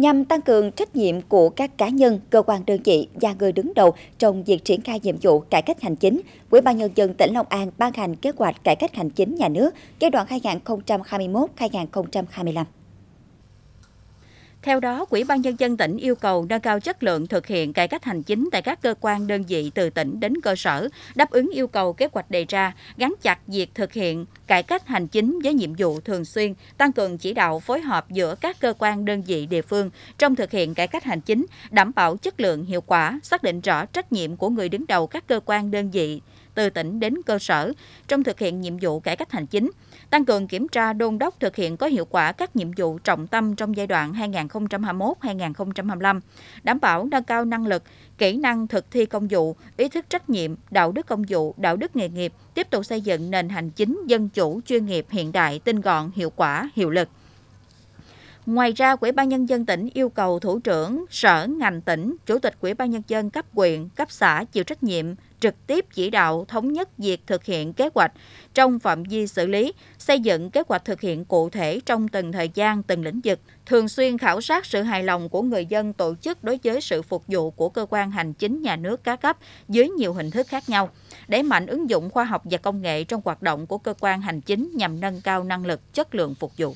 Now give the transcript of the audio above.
nhằm tăng cường trách nhiệm của các cá nhân, cơ quan đơn vị và người đứng đầu trong việc triển khai nhiệm vụ cải cách hành chính, Ủy ban nhân dân tỉnh Long An ban hành kế hoạch cải cách hành chính nhà nước giai đoạn 2021-2025. Theo đó, Quỹ ban Nhân dân tỉnh yêu cầu nâng cao chất lượng thực hiện cải cách hành chính tại các cơ quan đơn vị từ tỉnh đến cơ sở, đáp ứng yêu cầu kế hoạch đề ra, gắn chặt việc thực hiện cải cách hành chính với nhiệm vụ thường xuyên, tăng cường chỉ đạo phối hợp giữa các cơ quan đơn vị địa phương trong thực hiện cải cách hành chính, đảm bảo chất lượng hiệu quả, xác định rõ trách nhiệm của người đứng đầu các cơ quan đơn vị từ tỉnh đến cơ sở trong thực hiện nhiệm vụ cải cách hành chính, tăng cường kiểm tra đôn đốc thực hiện có hiệu quả các nhiệm vụ trọng tâm trong giai đoạn 2021-2025, đảm bảo nâng cao năng lực, kỹ năng thực thi công vụ, ý thức trách nhiệm, đạo đức công vụ, đạo đức nghề nghiệp, tiếp tục xây dựng nền hành chính dân chủ chuyên nghiệp hiện đại, tinh gọn, hiệu quả, hiệu lực. Ngoài ra, Ủy ban Nhân dân tỉnh yêu cầu Thủ trưởng, Sở, ngành tỉnh, Chủ tịch Ủy ban Nhân dân cấp huyện, cấp xã chịu trách nhiệm, trực tiếp chỉ đạo thống nhất việc thực hiện kế hoạch trong phạm vi xử lý, xây dựng kế hoạch thực hiện cụ thể trong từng thời gian, từng lĩnh vực, thường xuyên khảo sát sự hài lòng của người dân tổ chức đối với sự phục vụ của cơ quan hành chính nhà nước các cấp dưới nhiều hình thức khác nhau, đẩy mạnh ứng dụng khoa học và công nghệ trong hoạt động của cơ quan hành chính nhằm nâng cao năng lực, chất lượng phục vụ.